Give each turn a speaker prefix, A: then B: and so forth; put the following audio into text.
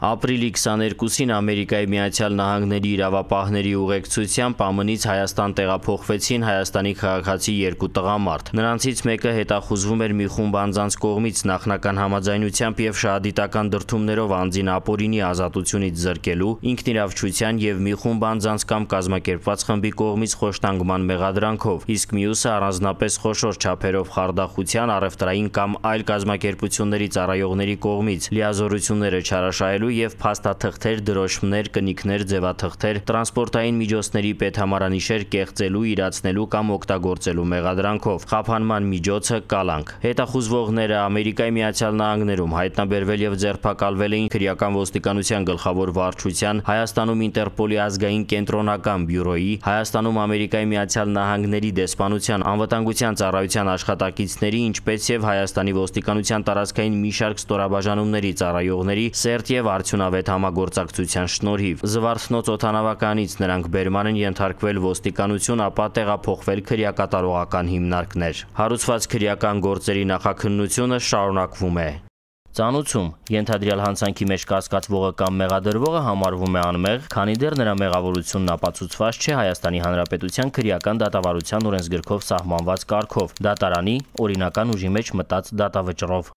A: Ապրիլի 22-ին Ամերիկայի Միացյալ Նահանգների իրավապահների ուղեկցությամբ ԱՄՆ-ից Հայաստան տեղափոխվեցին Հայաստանի քաղաքացի երկու տղամարդ։ Նրանցից մեկը հետախուզվում էր մի խումբ անձանց կողմից նախնական համաձայնությամբ եւ շահադիտական դրդումներով անձին ապօրինի ազատությունից զրկելու, ինքնիրավչության եւ մի խումբ անձանց կամ կազմակերպված խմբի կողմից խոշտանգման մեղադրանքով, իսկ մյուսը առանձնապես խոշոր չափերով խարդախության, առևտրային կամ այլ կազմակերպությունների ծառայողների կողմից լիազորությունները չարաշահելու կառուցելու եւ փաստաթղթեր, դրոշմներ, կնիքներ, ձևաթղթեր, տրանսպորտային միջոցների պետհամարանիշեր կեղծելու, իրացնելու կամ օգտագործելու մեղադրանքով։ Խափանման միջոցը կալանք։ Հետախուզվողները Ամերիկայի Միացյալ Նահանգներում հայտնաբերվել եւ ձերբակալվել էին քրեական ոստիկանության գլխավոր վարչության, Հայաստանում Ինտերպոլի ազգային կենտրոնական բյուրոյի, Հայաստանում Ամերիկայի Միացյալ Նահանգների դեսպանության անվտանգության ծառայության աշխատակիցների, ինչպես եւ Հայաստանի ոստիկանության տարածքային մի շարք ստորաբաժանումների ծառայողների սերտ եւ արդյունավետ համագործակցության շնորհիվ։ Զվարթնոց օթանավականից նրանք բերման են ենթարկվել ոստիկանություն, ապա տեղափոխվել քրեակատարողական հիմնարկներ։ Հարուցված քրեական գործերի նախաքննությունը շարունակվում է։ Ծանուցում ենթադրյալ հանցանքի մեջ կասկածվողը կամ մեղադրվողը համարվում է անմեղ, քանի դեռ նրա մեղավորությունն ապացուցված չէ Հայաստանի Հանրապետության քրեական դատավարության օրենսգրքով սահմանված կարգով՝ դատարանի օրինական ուժի մեջ մտած դատավճռով։